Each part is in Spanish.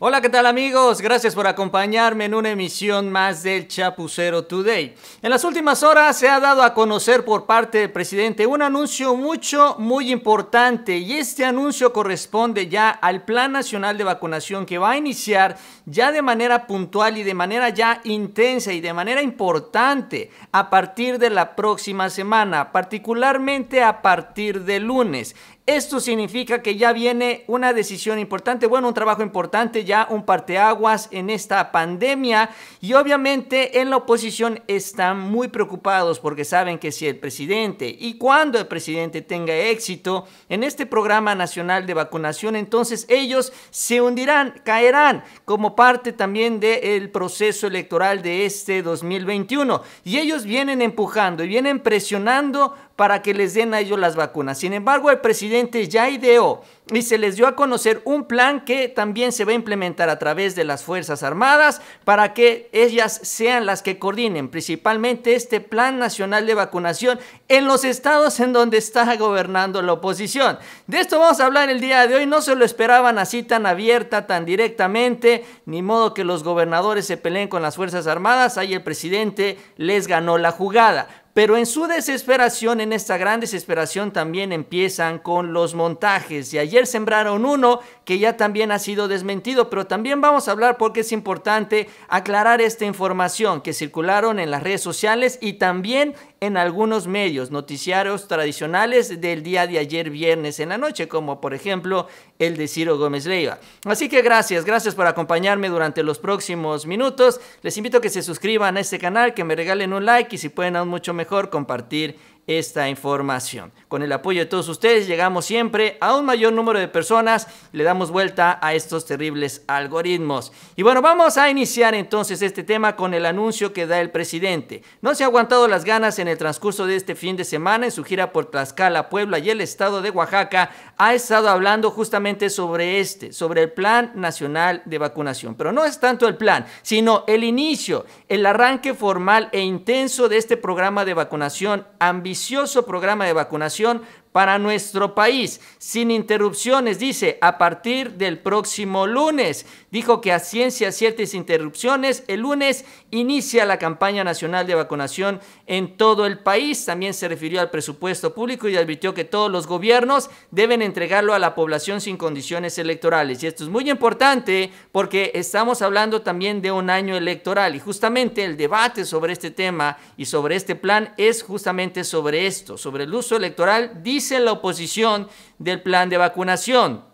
Hola, ¿qué tal amigos? Gracias por acompañarme en una emisión más del Chapucero Today. En las últimas horas se ha dado a conocer por parte del presidente un anuncio mucho, muy importante y este anuncio corresponde ya al Plan Nacional de Vacunación que va a iniciar ya de manera puntual y de manera ya intensa y de manera importante a partir de la próxima semana, particularmente a partir de lunes. Esto significa que ya viene una decisión importante, bueno, un trabajo importante, ya un parteaguas en esta pandemia. Y obviamente en la oposición están muy preocupados porque saben que si el presidente y cuando el presidente tenga éxito en este programa nacional de vacunación, entonces ellos se hundirán, caerán como parte también del proceso electoral de este 2021. Y ellos vienen empujando y vienen presionando para que les den a ellos las vacunas. Sin embargo, el presidente ya ideó y se les dio a conocer un plan que también se va a implementar a través de las Fuerzas Armadas para que ellas sean las que coordinen principalmente este Plan Nacional de Vacunación en los estados en donde está gobernando la oposición. De esto vamos a hablar el día de hoy. No se lo esperaban así tan abierta, tan directamente, ni modo que los gobernadores se peleen con las Fuerzas Armadas. Ahí el presidente les ganó la jugada. Pero en su desesperación, en esta gran desesperación, también empiezan con los montajes. Y ayer sembraron uno que ya también ha sido desmentido, pero también vamos a hablar porque es importante aclarar esta información que circularon en las redes sociales y también en algunos medios noticiarios tradicionales del día de ayer viernes en la noche, como por ejemplo el de Ciro Gómez Leiva. Así que gracias, gracias por acompañarme durante los próximos minutos. Les invito a que se suscriban a este canal, que me regalen un like y si pueden aún mucho mejor compartir esta información. Con el apoyo de todos ustedes llegamos siempre a un mayor número de personas, le damos vuelta a estos terribles algoritmos. Y bueno, vamos a iniciar entonces este tema con el anuncio que da el presidente. No se ha aguantado las ganas en el transcurso de este fin de semana en su gira por Tlaxcala, Puebla y el estado de Oaxaca, ha estado hablando justamente sobre este, sobre el Plan Nacional de Vacunación. Pero no es tanto el plan, sino el inicio, el arranque formal e intenso de este programa de vacunación ambicioso ambicioso programa de vacunación para nuestro país, sin interrupciones, dice, a partir del próximo lunes. Dijo que a ciencia ciertas interrupciones, el lunes inicia la campaña nacional de vacunación en todo el país. También se refirió al presupuesto público y advirtió que todos los gobiernos deben entregarlo a la población sin condiciones electorales. Y esto es muy importante porque estamos hablando también de un año electoral y justamente el debate sobre este tema y sobre este plan es justamente sobre esto, sobre el uso electoral, dice en la oposición del plan de vacunación.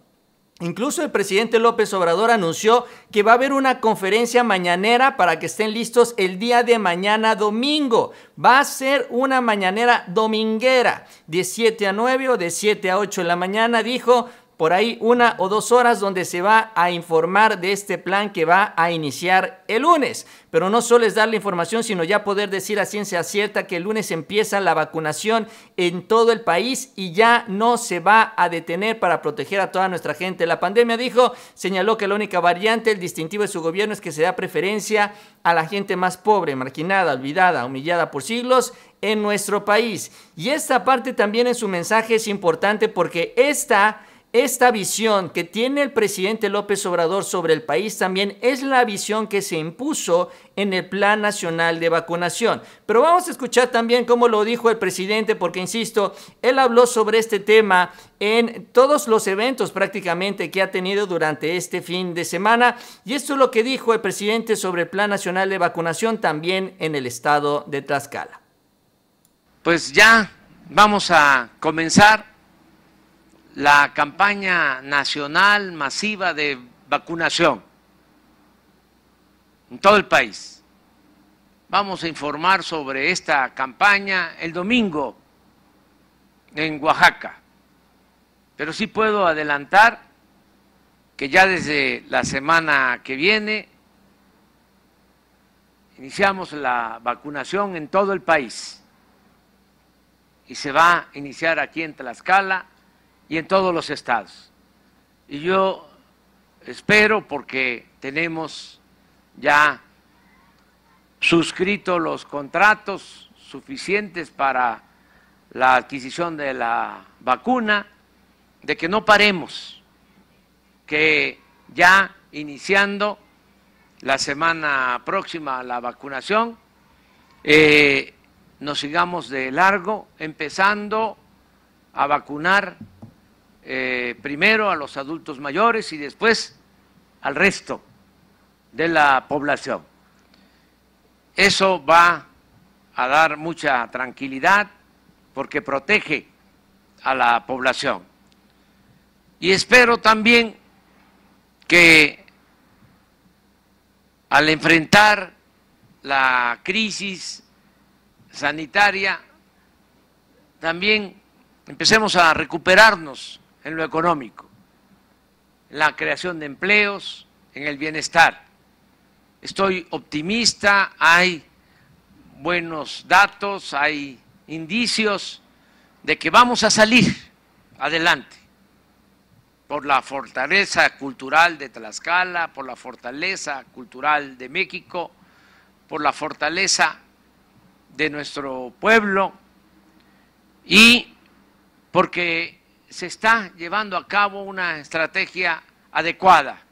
Incluso el presidente López Obrador anunció que va a haber una conferencia mañanera para que estén listos el día de mañana domingo. Va a ser una mañanera dominguera de 7 a 9 o de 7 a 8 en la mañana, dijo, por ahí una o dos horas donde se va a informar de este plan que va a iniciar el lunes. Pero no solo es dar la información, sino ya poder decir a ciencia cierta que el lunes empieza la vacunación en todo el país y ya no se va a detener para proteger a toda nuestra gente. La pandemia dijo, señaló que la única variante, el distintivo de su gobierno es que se da preferencia a la gente más pobre, marginada, olvidada, humillada por siglos en nuestro país. Y esta parte también en su mensaje es importante porque esta esta visión que tiene el presidente López Obrador sobre el país también es la visión que se impuso en el Plan Nacional de Vacunación. Pero vamos a escuchar también cómo lo dijo el presidente, porque insisto, él habló sobre este tema en todos los eventos prácticamente que ha tenido durante este fin de semana. Y esto es lo que dijo el presidente sobre el Plan Nacional de Vacunación también en el estado de Tlaxcala. Pues ya vamos a comenzar la campaña nacional masiva de vacunación en todo el país. Vamos a informar sobre esta campaña el domingo en Oaxaca, pero sí puedo adelantar que ya desde la semana que viene iniciamos la vacunación en todo el país y se va a iniciar aquí en Tlaxcala y en todos los estados. Y yo espero, porque tenemos ya suscrito los contratos suficientes para la adquisición de la vacuna, de que no paremos, que ya iniciando la semana próxima la vacunación, eh, nos sigamos de largo, empezando a vacunar eh, primero a los adultos mayores y después al resto de la población. Eso va a dar mucha tranquilidad porque protege a la población. Y espero también que al enfrentar la crisis sanitaria, también empecemos a recuperarnos en lo económico, en la creación de empleos, en el bienestar. Estoy optimista, hay buenos datos, hay indicios de que vamos a salir adelante por la fortaleza cultural de Tlaxcala, por la fortaleza cultural de México, por la fortaleza de nuestro pueblo y porque se está llevando a cabo una estrategia adecuada.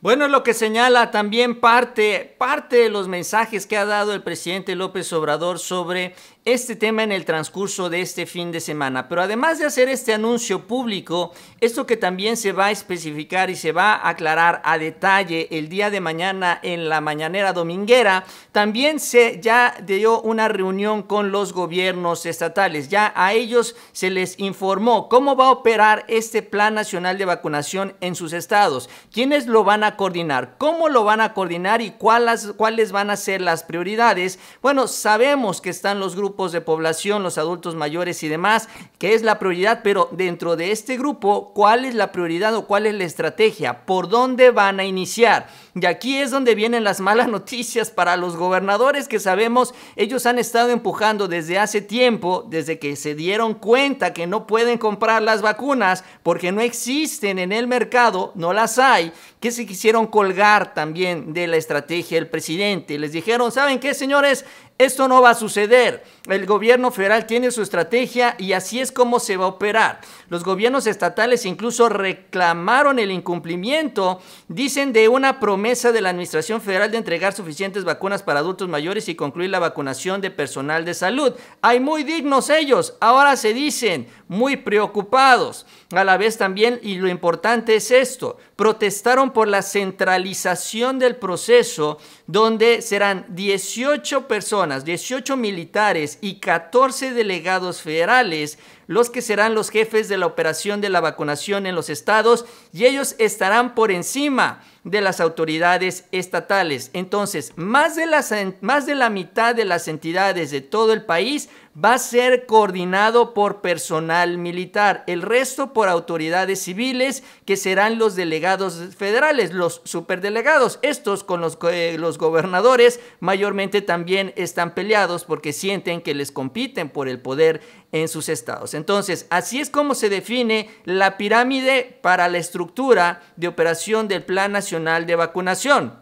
Bueno, es lo que señala también parte, parte de los mensajes que ha dado el presidente López Obrador sobre este tema en el transcurso de este fin de semana. Pero además de hacer este anuncio público, esto que también se va a especificar y se va a aclarar a detalle el día de mañana en la mañanera dominguera, también se ya dio una reunión con los gobiernos estatales. Ya a ellos se les informó cómo va a operar este Plan Nacional de Vacunación en sus estados, quiénes lo van a coordinar, cómo lo van a coordinar y cuáles, cuáles van a ser las prioridades. Bueno, sabemos que están los grupos grupos de población, los adultos mayores y demás, que es la prioridad, pero dentro de este grupo, ¿cuál es la prioridad o cuál es la estrategia? ¿Por dónde van a iniciar? Y aquí es donde vienen las malas noticias para los gobernadores que sabemos, ellos han estado empujando desde hace tiempo, desde que se dieron cuenta que no pueden comprar las vacunas porque no existen en el mercado, no las hay, que se quisieron colgar también de la estrategia del presidente. Les dijeron, ¿saben qué, señores? Esto no va a suceder. El gobierno federal tiene su estrategia y así es como se va a operar. Los gobiernos estatales incluso reclamaron el incumplimiento, dicen, de una promesa de la Administración Federal de entregar suficientes vacunas para adultos mayores y concluir la vacunación de personal de salud. Hay muy dignos ellos, ahora se dicen muy preocupados a la vez también, y lo importante es esto, protestaron por la centralización del proceso donde serán 18 personas, 18 militares y 14 delegados federales los que serán los jefes de la operación de la vacunación en los estados y ellos estarán por encima de las autoridades estatales. Entonces, más de, las, más de la mitad de las entidades de todo el país va a ser coordinado por personal militar, el resto por autoridades civiles que serán los delegados federales, los superdelegados. Estos con los, eh, los gobernadores mayormente también están peleados porque sienten que les compiten por el poder en sus estados. Entonces, así es como se define la pirámide para la estructura de operación del Plan Nacional de Vacunación.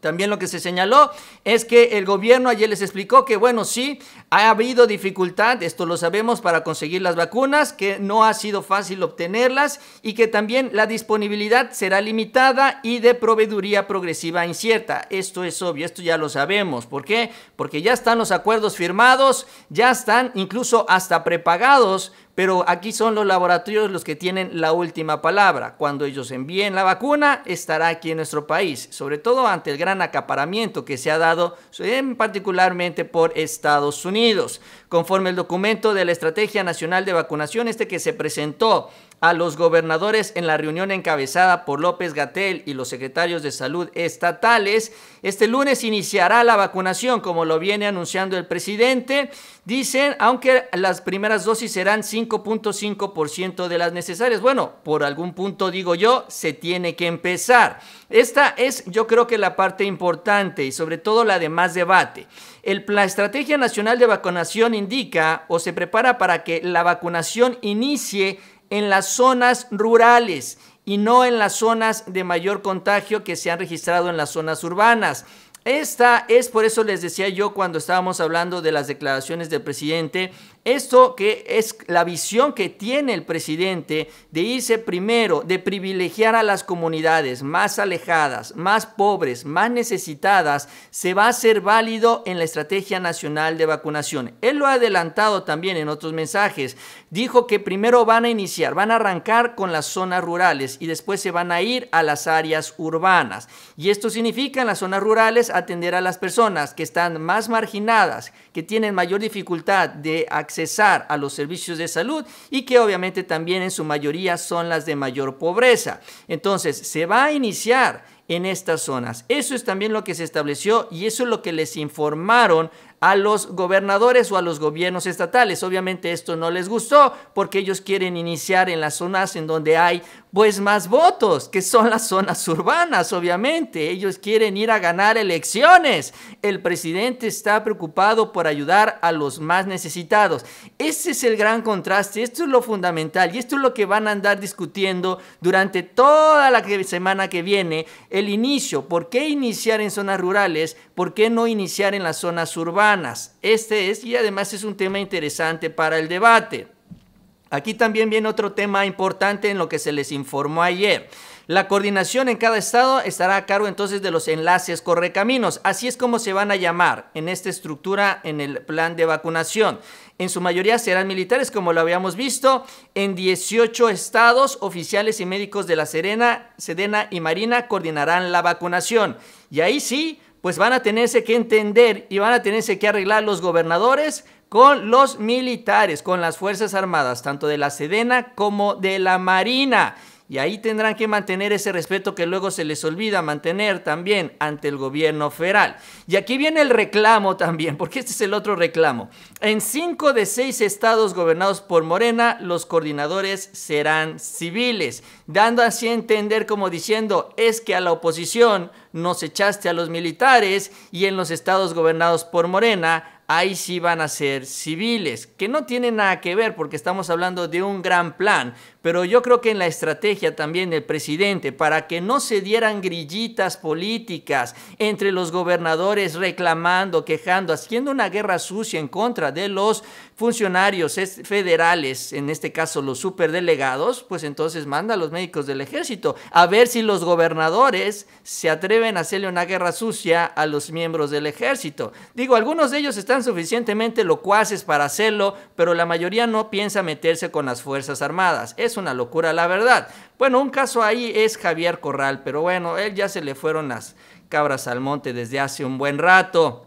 También lo que se señaló es que el gobierno ayer les explicó que, bueno, sí, ha habido dificultad, esto lo sabemos, para conseguir las vacunas, que no ha sido fácil obtenerlas y que también la disponibilidad será limitada y de proveeduría progresiva incierta. Esto es obvio, esto ya lo sabemos. ¿Por qué? Porque ya están los acuerdos firmados, ya están incluso hasta prepagados pero aquí son los laboratorios los que tienen la última palabra. Cuando ellos envíen la vacuna, estará aquí en nuestro país, sobre todo ante el gran acaparamiento que se ha dado en particularmente por Estados Unidos. Conforme el documento de la Estrategia Nacional de Vacunación, este que se presentó a los gobernadores en la reunión encabezada por López Gatel y los secretarios de salud estatales. Este lunes iniciará la vacunación, como lo viene anunciando el presidente. Dicen, aunque las primeras dosis serán 5.5% de las necesarias. Bueno, por algún punto digo yo, se tiene que empezar. Esta es yo creo que la parte importante y sobre todo la de más debate. El, la Estrategia Nacional de Vacunación indica o se prepara para que la vacunación inicie en las zonas rurales y no en las zonas de mayor contagio que se han registrado en las zonas urbanas. Esta es, por eso les decía yo cuando estábamos hablando de las declaraciones del presidente, esto que es la visión que tiene el presidente de irse primero, de privilegiar a las comunidades más alejadas, más pobres, más necesitadas, se va a hacer válido en la Estrategia Nacional de Vacunación. Él lo ha adelantado también en otros mensajes. Dijo que primero van a iniciar, van a arrancar con las zonas rurales y después se van a ir a las áreas urbanas. Y esto significa en las zonas rurales atender a las personas que están más marginadas, que tienen mayor dificultad de acceder accesar a los servicios de salud y que obviamente también en su mayoría son las de mayor pobreza. Entonces, se va a iniciar en estas zonas. Eso es también lo que se estableció y eso es lo que les informaron a los gobernadores o a los gobiernos estatales. Obviamente esto no les gustó porque ellos quieren iniciar en las zonas en donde hay pues más votos, que son las zonas urbanas, obviamente. Ellos quieren ir a ganar elecciones. El presidente está preocupado por ayudar a los más necesitados. Ese es el gran contraste, esto es lo fundamental y esto es lo que van a andar discutiendo durante toda la semana que viene, el inicio. ¿Por qué iniciar en zonas rurales? ¿Por qué no iniciar en las zonas urbanas? Este es, y además es un tema interesante para el debate. Aquí también viene otro tema importante en lo que se les informó ayer. La coordinación en cada estado estará a cargo entonces de los enlaces correcaminos. Así es como se van a llamar en esta estructura en el plan de vacunación. En su mayoría serán militares, como lo habíamos visto, en 18 estados, oficiales y médicos de la Serena, Sedena y Marina coordinarán la vacunación. Y ahí sí, pues van a tenerse que entender y van a tenerse que arreglar los gobernadores con los militares, con las Fuerzas Armadas, tanto de la Sedena como de la Marina. Y ahí tendrán que mantener ese respeto que luego se les olvida mantener también ante el gobierno federal. Y aquí viene el reclamo también, porque este es el otro reclamo. En cinco de seis estados gobernados por Morena, los coordinadores serán civiles, dando así a entender como diciendo, es que a la oposición nos echaste a los militares y en los estados gobernados por Morena ahí sí van a ser civiles, que no tienen nada que ver porque estamos hablando de un gran plan, pero yo creo que en la estrategia también del presidente, para que no se dieran grillitas políticas entre los gobernadores reclamando, quejando, haciendo una guerra sucia en contra de los funcionarios federales, en este caso los superdelegados, pues entonces manda a los médicos del ejército a ver si los gobernadores se atreven a hacerle una guerra sucia a los miembros del ejército. Digo, algunos de ellos están suficientemente locuaces para hacerlo, pero la mayoría no piensa meterse con las Fuerzas Armadas. Es una locura, la verdad. Bueno, un caso ahí es Javier Corral, pero bueno, él ya se le fueron las cabras al monte desde hace un buen rato.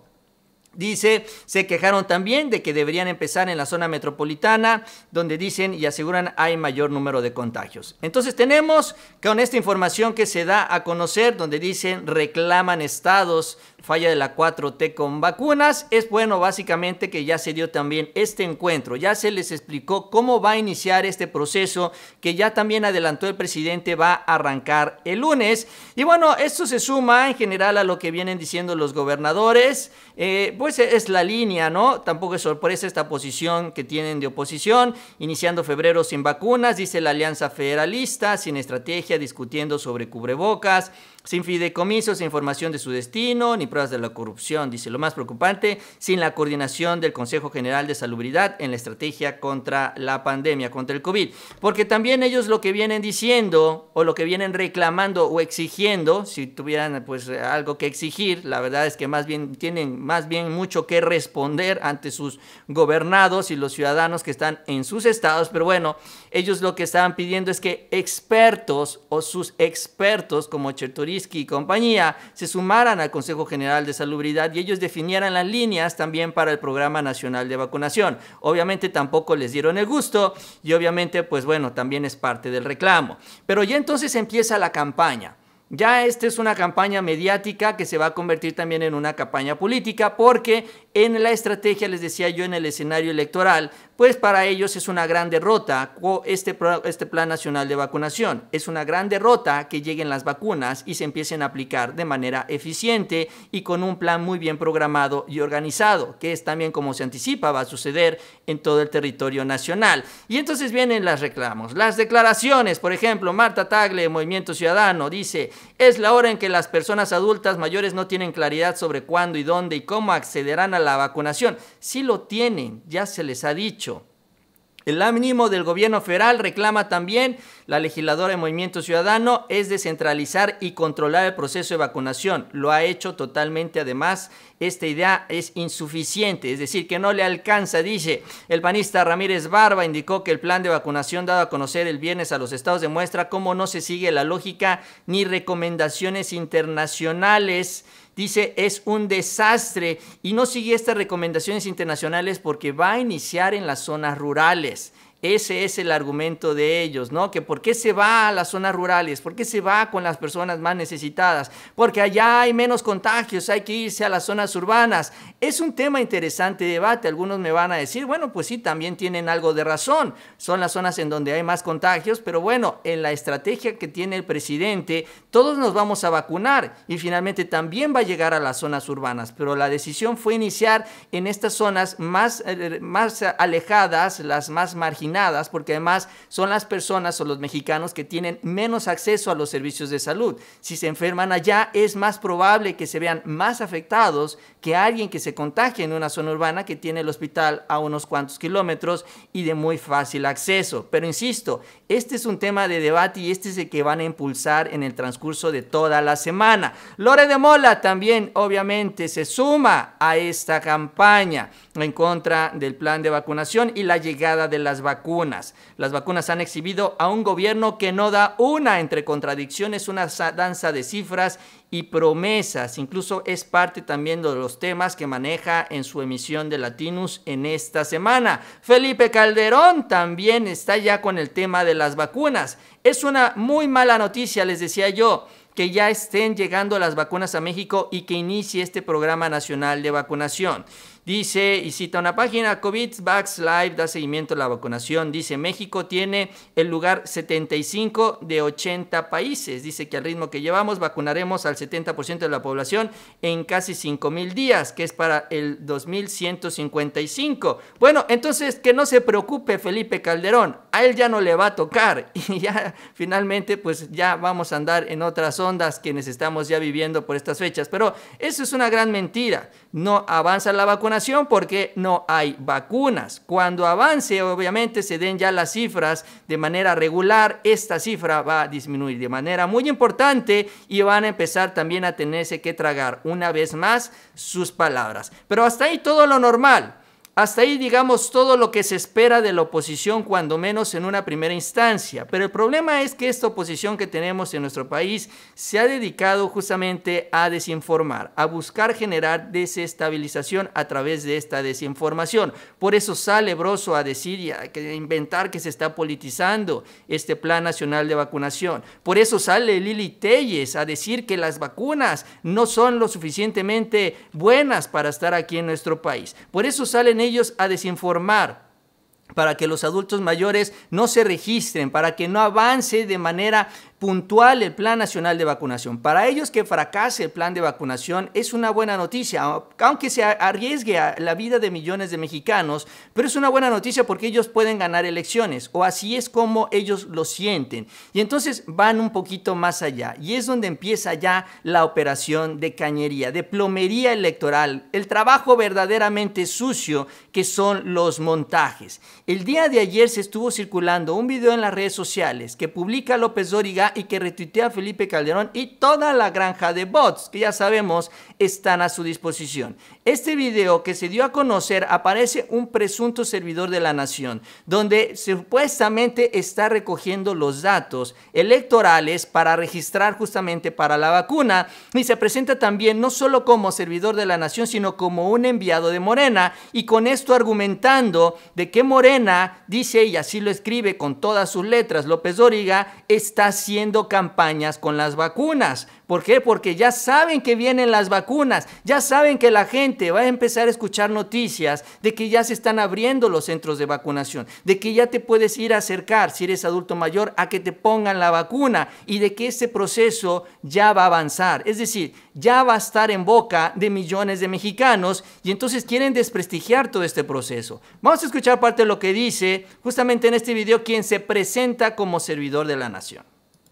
Dice, se quejaron también de que deberían empezar en la zona metropolitana, donde dicen y aseguran hay mayor número de contagios. Entonces tenemos con esta información que se da a conocer, donde dicen reclaman estados falla de la 4T con vacunas, es bueno básicamente que ya se dio también este encuentro, ya se les explicó cómo va a iniciar este proceso que ya también adelantó el presidente va a arrancar el lunes. Y bueno, esto se suma en general a lo que vienen diciendo los gobernadores, eh, pues es la línea, ¿no? Tampoco es sorpresa esta posición que tienen de oposición, iniciando febrero sin vacunas, dice la Alianza Federalista, sin estrategia, discutiendo sobre cubrebocas sin fideicomisos, sin información de su destino, ni pruebas de la corrupción, dice lo más preocupante, sin la coordinación del Consejo General de Salubridad en la estrategia contra la pandemia, contra el COVID. Porque también ellos lo que vienen diciendo o lo que vienen reclamando o exigiendo, si tuvieran pues algo que exigir, la verdad es que más bien tienen más bien mucho que responder ante sus gobernados y los ciudadanos que están en sus estados, pero bueno, ellos lo que estaban pidiendo es que expertos o sus expertos como Chertori y compañía se sumaran al Consejo General de Salubridad y ellos definieran las líneas también para el Programa Nacional de Vacunación. Obviamente tampoco les dieron el gusto y obviamente pues bueno, también es parte del reclamo. Pero ya entonces empieza la campaña. Ya esta es una campaña mediática que se va a convertir también en una campaña política porque en la estrategia, les decía yo, en el escenario electoral, pues para ellos es una gran derrota este, este Plan Nacional de Vacunación. Es una gran derrota que lleguen las vacunas y se empiecen a aplicar de manera eficiente y con un plan muy bien programado y organizado, que es también como se anticipa va a suceder en todo el territorio nacional. Y entonces vienen las reclamos, las declaraciones, por ejemplo, Marta Tagle, Movimiento Ciudadano, dice, es la hora en que las personas adultas mayores no tienen claridad sobre cuándo y dónde y cómo accederán a la vacunación. Si lo tienen, ya se les ha dicho. El ánimo del gobierno federal reclama también la legisladora de Movimiento Ciudadano es descentralizar y controlar el proceso de vacunación. Lo ha hecho totalmente, además, esta idea es insuficiente, es decir, que no le alcanza, dice. El panista Ramírez Barba indicó que el plan de vacunación dado a conocer el viernes a los estados demuestra cómo no se sigue la lógica ni recomendaciones internacionales dice es un desastre y no sigue estas recomendaciones internacionales porque va a iniciar en las zonas rurales. Ese es el argumento de ellos, ¿no? Que por qué se va a las zonas rurales, por qué se va con las personas más necesitadas, porque allá hay menos contagios, hay que irse a las zonas urbanas. Es un tema interesante de debate. Algunos me van a decir, bueno, pues sí, también tienen algo de razón. Son las zonas en donde hay más contagios, pero bueno, en la estrategia que tiene el presidente, todos nos vamos a vacunar y finalmente también va a llegar a las zonas urbanas, pero la decisión fue iniciar en estas zonas más, eh, más alejadas, las más marginadas porque además son las personas o los mexicanos que tienen menos acceso a los servicios de salud. Si se enferman allá es más probable que se vean más afectados que alguien que se contagie en una zona urbana que tiene el hospital a unos cuantos kilómetros y de muy fácil acceso. Pero insisto, este es un tema de debate y este es el que van a impulsar en el transcurso de toda la semana. Lore de Mola también obviamente se suma a esta campaña en contra del plan de vacunación y la llegada de las vacunas vacunas. Las vacunas han exhibido a un gobierno que no da una entre contradicciones, una danza de cifras y promesas. Incluso es parte también de los temas que maneja en su emisión de Latinus en esta semana. Felipe Calderón también está ya con el tema de las vacunas. Es una muy mala noticia, les decía yo que ya estén llegando las vacunas a México y que inicie este programa nacional de vacunación. Dice, y cita una página, COVID Vax Live da seguimiento a la vacunación. Dice, México tiene el lugar 75 de 80 países. Dice que al ritmo que llevamos vacunaremos al 70% de la población en casi 5.000 días, que es para el 2155. Bueno, entonces que no se preocupe Felipe Calderón, a él ya no le va a tocar y ya finalmente pues ya vamos a andar en otras ondas quienes estamos ya viviendo por estas fechas. Pero eso es una gran mentira, no avanza la vacunación porque no hay vacunas. Cuando avance, obviamente, se den ya las cifras de manera regular, esta cifra va a disminuir de manera muy importante y van a empezar también a tenerse que tragar una vez más sus palabras. Pero hasta ahí todo lo normal. Hasta ahí, digamos, todo lo que se espera de la oposición, cuando menos en una primera instancia. Pero el problema es que esta oposición que tenemos en nuestro país se ha dedicado justamente a desinformar, a buscar generar desestabilización a través de esta desinformación. Por eso sale Broso a decir y a inventar que se está politizando este Plan Nacional de Vacunación. Por eso sale Lili Telles a decir que las vacunas no son lo suficientemente buenas para estar aquí en nuestro país. Por eso salen ellos a desinformar para que los adultos mayores no se registren, para que no avance de manera puntual el Plan Nacional de Vacunación. Para ellos que fracase el plan de vacunación es una buena noticia, aunque se arriesgue la vida de millones de mexicanos, pero es una buena noticia porque ellos pueden ganar elecciones, o así es como ellos lo sienten. Y entonces van un poquito más allá, y es donde empieza ya la operación de cañería, de plomería electoral, el trabajo verdaderamente sucio que son los montajes. El día de ayer se estuvo circulando un video en las redes sociales que publica López Dóriga y que retuitea a Felipe Calderón y toda la granja de bots que ya sabemos están a su disposición. Este video que se dio a conocer aparece un presunto servidor de la nación, donde supuestamente está recogiendo los datos electorales para registrar justamente para la vacuna y se presenta también no solo como servidor de la nación, sino como un enviado de Morena y con esto argumentando de que Morena, dice y así lo escribe con todas sus letras, López Dóriga está haciendo campañas con las vacunas. ¿Por qué? Porque ya saben que vienen las vacunas, ya saben que la gente va a empezar a escuchar noticias de que ya se están abriendo los centros de vacunación, de que ya te puedes ir a acercar, si eres adulto mayor, a que te pongan la vacuna y de que este proceso ya va a avanzar. Es decir, ya va a estar en boca de millones de mexicanos y entonces quieren desprestigiar todo este proceso. Vamos a escuchar parte de lo que dice justamente en este video quien se presenta como servidor de la nación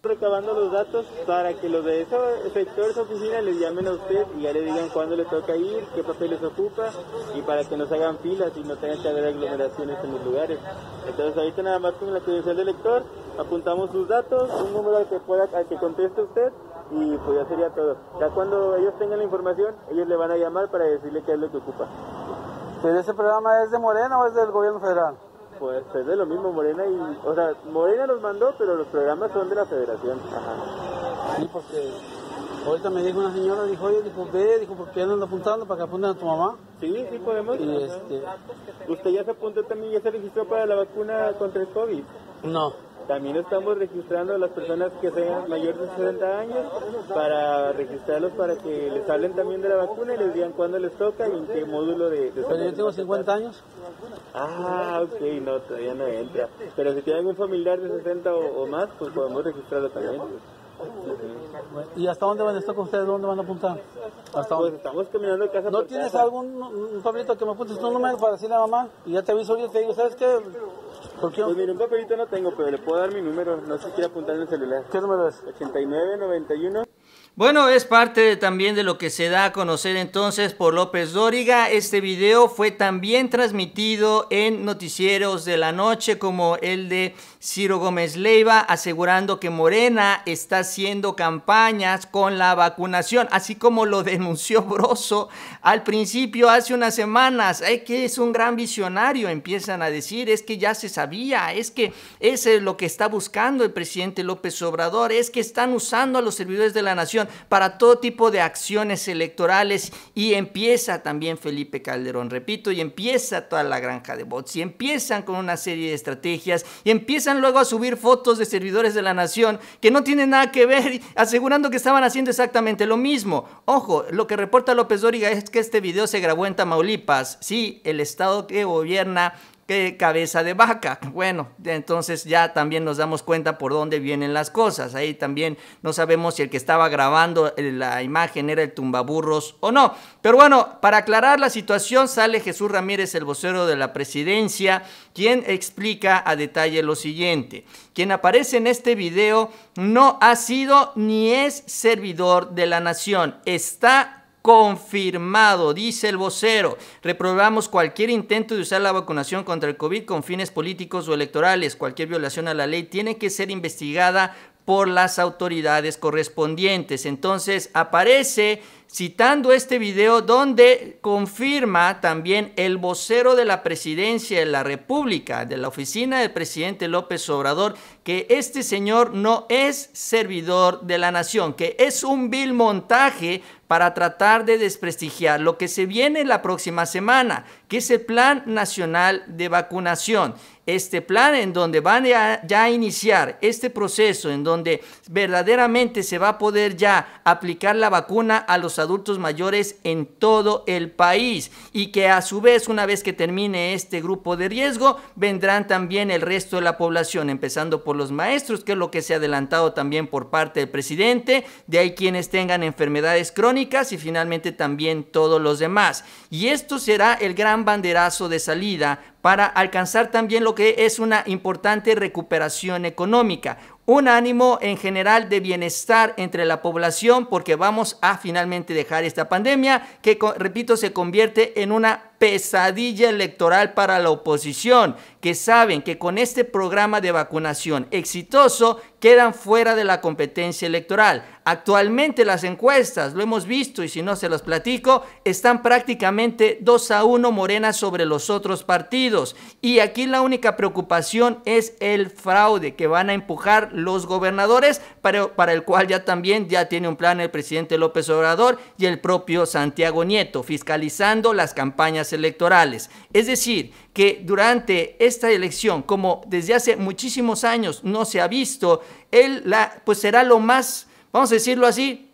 recabando los datos para que los de ese sector, esa oficina, les llamen a usted y ya le digan cuándo le toca ir, qué papel les ocupa y para que no se hagan filas y no tengan que haber aglomeraciones en los lugares. Entonces ahorita nada más con la credencial del lector apuntamos sus datos, un número al que, pueda, al que conteste usted y pues ya sería todo. Ya cuando ellos tengan la información, ellos le van a llamar para decirle qué es lo que ocupa. ¿Pero pues, ese programa es de Morena o es del gobierno federal? pues es de lo mismo Morena y, o sea, Morena nos mandó, pero los programas son de la federación. Ajá. Sí, porque ahorita me dijo una señora, dijo, oye, dijo, ve, dijo, ¿por qué andan apuntando para que apunten a tu mamá? Sí, sí podemos. Y este... ¿Usted ya se apuntó también, ya se registró para la vacuna contra el COVID? No. También estamos registrando a las personas que sean mayores de 60 años para registrarlos para que les hablen también de la vacuna y les digan cuándo les toca y en qué módulo de... Pero yo tengo 50 años. Ah, ok, no, todavía no entra. Pero si tienen un familiar de 60 o, más, pues podemos registrarlo también. ¿Y hasta dónde van a estar con ustedes? ¿Dónde van a apuntar? ¿Hasta pues estamos caminando casa ¿No tienes algún, favorito que me apuntes tu número para decirle a mamá? Y ya te aviso yo te digo, ¿sabes qué? ¿Por Pues mire, un papelito no tengo, pero le puedo dar mi número. No sé si quiere apuntar en el celular. ¿Qué número es? 8991. Bueno, es parte también de lo que se da a conocer entonces por López Dóriga. Este video fue también transmitido en noticieros de la noche como el de Ciro Gómez Leiva asegurando que Morena está haciendo campañas con la vacunación, así como lo denunció Broso al principio hace unas semanas. Es que es un gran visionario, empiezan a decir, es que ya se sabía, es que ese es lo que está buscando el presidente López Obrador, es que están usando a los servidores de la nación para todo tipo de acciones electorales y empieza también Felipe Calderón, repito, y empieza toda la granja de bots y empiezan con una serie de estrategias y empiezan luego a subir fotos de servidores de la nación que no tienen nada que ver, asegurando que estaban haciendo exactamente lo mismo. Ojo, lo que reporta López Dóriga es que este video se grabó en Tamaulipas, sí, el estado que gobierna que cabeza de vaca. Bueno, entonces ya también nos damos cuenta por dónde vienen las cosas. Ahí también no sabemos si el que estaba grabando eh, la imagen era el tumbaburros o no. Pero bueno, para aclarar la situación sale Jesús Ramírez, el vocero de la presidencia, quien explica a detalle lo siguiente. Quien aparece en este video no ha sido ni es servidor de la nación. Está confirmado, dice el vocero. Reprobamos cualquier intento de usar la vacunación contra el COVID con fines políticos o electorales. Cualquier violación a la ley tiene que ser investigada por las autoridades correspondientes. Entonces aparece citando este video donde confirma también el vocero de la presidencia de la República, de la oficina del presidente López Obrador, que este señor no es servidor de la nación, que es un vil montaje para tratar de desprestigiar lo que se viene la próxima semana, que es el Plan Nacional de Vacunación este plan en donde van ya a iniciar este proceso, en donde verdaderamente se va a poder ya aplicar la vacuna a los adultos mayores en todo el país y que a su vez una vez que termine este grupo de riesgo vendrán también el resto de la población, empezando por los maestros, que es lo que se ha adelantado también por parte del presidente, de ahí quienes tengan enfermedades crónicas y finalmente también todos los demás. Y esto será el gran banderazo de salida para alcanzar también lo que es una importante recuperación económica, un ánimo en general de bienestar entre la población porque vamos a finalmente dejar esta pandemia que, repito, se convierte en una pesadilla electoral para la oposición, que saben que con este programa de vacunación exitoso quedan fuera de la competencia electoral. Actualmente las encuestas, lo hemos visto y si no se los platico, están prácticamente 2 a 1 Morena sobre los otros partidos. Y aquí la única preocupación es el fraude que van a empujar los gobernadores, para, para, el cual ya también ya tiene un plan el presidente López Obrador y el propio Santiago Nieto, fiscalizando las campañas electorales. Es decir, que durante esta elección, como desde hace muchísimos años no se ha visto, él la, pues será lo más, vamos a decirlo así,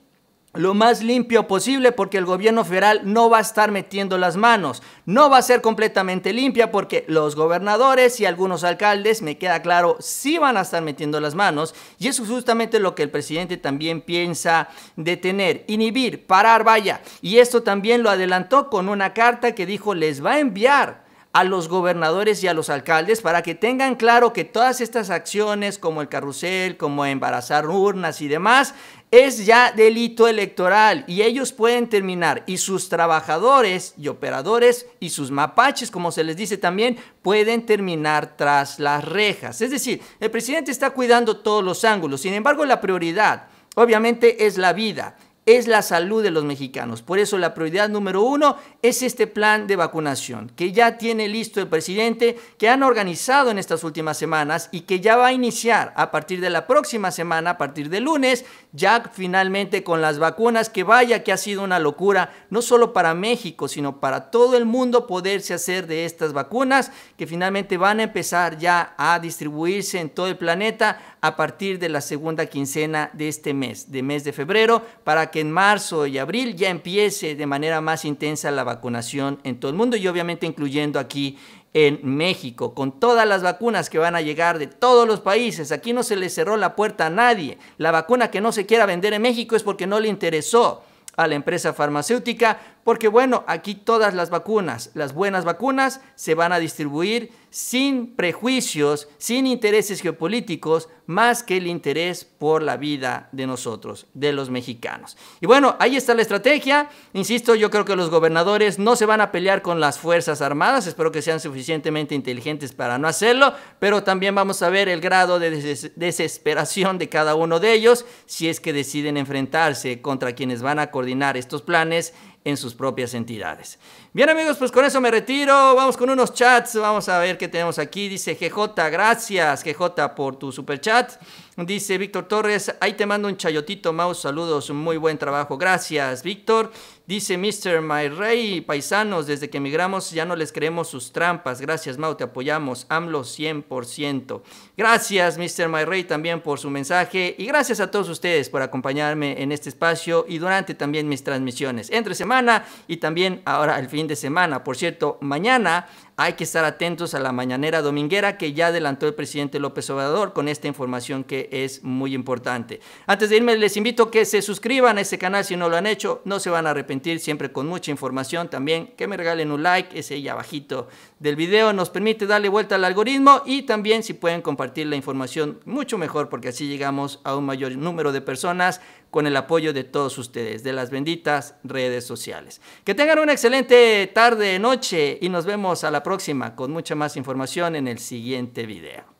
lo más limpio posible porque el gobierno federal no va a estar metiendo las manos. No va a ser completamente limpia porque los gobernadores y algunos alcaldes, me queda claro, sí van a estar metiendo las manos. Y eso es justamente lo que el presidente también piensa detener, inhibir, parar, vaya. Y esto también lo adelantó con una carta que dijo les va a enviar a los gobernadores y a los alcaldes para que tengan claro que todas estas acciones como el carrusel, como embarazar urnas y demás, es ya delito electoral y ellos pueden terminar y sus trabajadores y operadores y sus mapaches, como se les dice también, pueden terminar tras las rejas. Es decir, el presidente está cuidando todos los ángulos, sin embargo la prioridad obviamente es la vida es la salud de los mexicanos. Por eso la prioridad número uno es este plan de vacunación que ya tiene listo el presidente, que han organizado en estas últimas semanas y que ya va a iniciar a partir de la próxima semana, a partir de lunes, ya finalmente con las vacunas, que vaya que ha sido una locura, no solo para México, sino para todo el mundo poderse hacer de estas vacunas, que finalmente van a empezar ya a distribuirse en todo el planeta a partir de la segunda quincena de este mes, de mes de febrero, para que en marzo y abril ya empiece de manera más intensa la vacunación en todo el mundo y obviamente incluyendo aquí en México, con todas las vacunas que van a llegar de todos los países. Aquí no se le cerró la puerta a nadie. La vacuna que no se quiera vender en México es porque no le interesó a la empresa farmacéutica, porque bueno, aquí todas las vacunas, las buenas vacunas, se van a distribuir sin prejuicios, sin intereses geopolíticos, más que el interés por la vida de nosotros, de los mexicanos. Y bueno, ahí está la estrategia. Insisto, yo creo que los gobernadores no se van a pelear con las Fuerzas Armadas, espero que sean suficientemente inteligentes para no hacerlo, pero también vamos a ver el grado de desesperación de cada uno de ellos si es que deciden enfrentarse contra quienes van a coordinar estos planes en sus propias entidades. Bien amigos, pues con eso me retiro. Vamos con unos chats. Vamos a ver qué tenemos aquí. Dice GJ, gracias GJ por tu super chat. Dice Víctor Torres, ahí te mando un chayotito, Mau. Saludos, muy buen trabajo. Gracias Víctor. Dice Mr. My paisanos, desde que emigramos ya no les creemos sus trampas. Gracias, Mau, te apoyamos. AMLO 100%. Gracias, Mr. My también por su mensaje. Y gracias a todos ustedes por acompañarme en este espacio y durante también mis transmisiones entre semana y también ahora el fin de semana. Por cierto, mañana hay que estar atentos a la mañanera dominguera que ya adelantó el presidente López Obrador con esta información que es muy importante. Antes de irme, les invito a que se suscriban a este canal si no lo han hecho, no se van a arrepentir, siempre con mucha información también, que me regalen un like, ese ahí abajito del video, nos permite darle vuelta al algoritmo y también si pueden compartir la información mucho mejor porque así llegamos a un mayor número de personas con el apoyo de todos ustedes, de las benditas redes sociales. Que tengan una excelente tarde, noche y nos vemos a la próxima con mucha más información en el siguiente video.